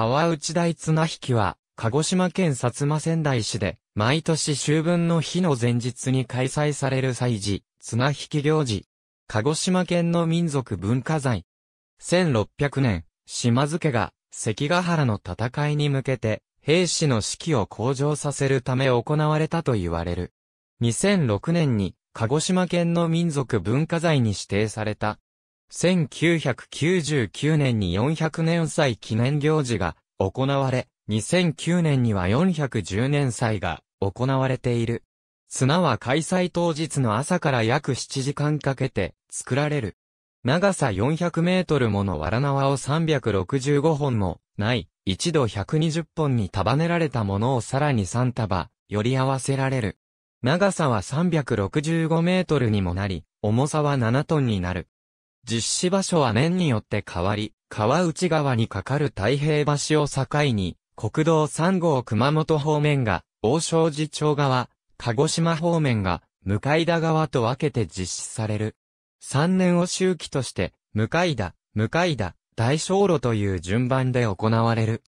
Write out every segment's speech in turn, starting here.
川内大綱引きは、鹿児島県薩摩仙台市で、毎年秋分の日の前日に開催される祭事、綱引き行事。鹿児島県の民族文化財。1600年、島津家が、関ヶ原の戦いに向けて、兵士の士気を向上させるため行われたと言われる。2006年に、鹿児島県の民族文化財に指定された、1999年に400年祭記念行事が行われ、2009年には410年祭が行われている。砂は開催当日の朝から約7時間かけて作られる。長さ400メートルもの藁縄を365本もない、一度120本に束ねられたものをさらに3束、寄り合わせられる。長さは365メートルにもなり、重さは7トンになる。実施場所は年によって変わり、川内川に架かる太平橋を境に、国道3号熊本方面が、大正寺町側、鹿児島方面が、向田側と分けて実施される。3年を周期として、向田、向田、大正路という順番で行われる。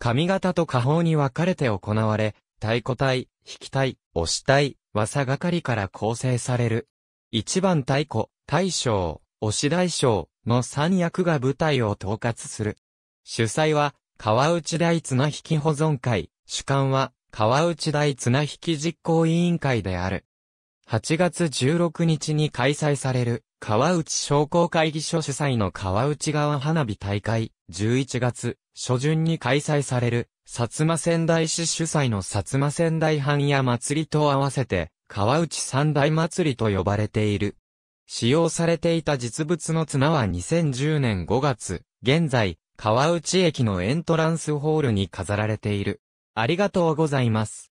上方と下方に分かれて行われ、太鼓隊、引き隊、押し隊、がか係から構成される。1番太鼓、大将、星大将の三役が舞台を統括する。主催は、川内大綱引き保存会、主幹は、川内大綱引き実行委員会である。8月16日に開催される、川内商工会議所主催の川内川花火大会、11月、初旬に開催される、薩摩仙台市主催の薩摩仙台藩や祭りと合わせて、川内三大祭りと呼ばれている。使用されていた実物の綱は2010年5月、現在、川内駅のエントランスホールに飾られている。ありがとうございます。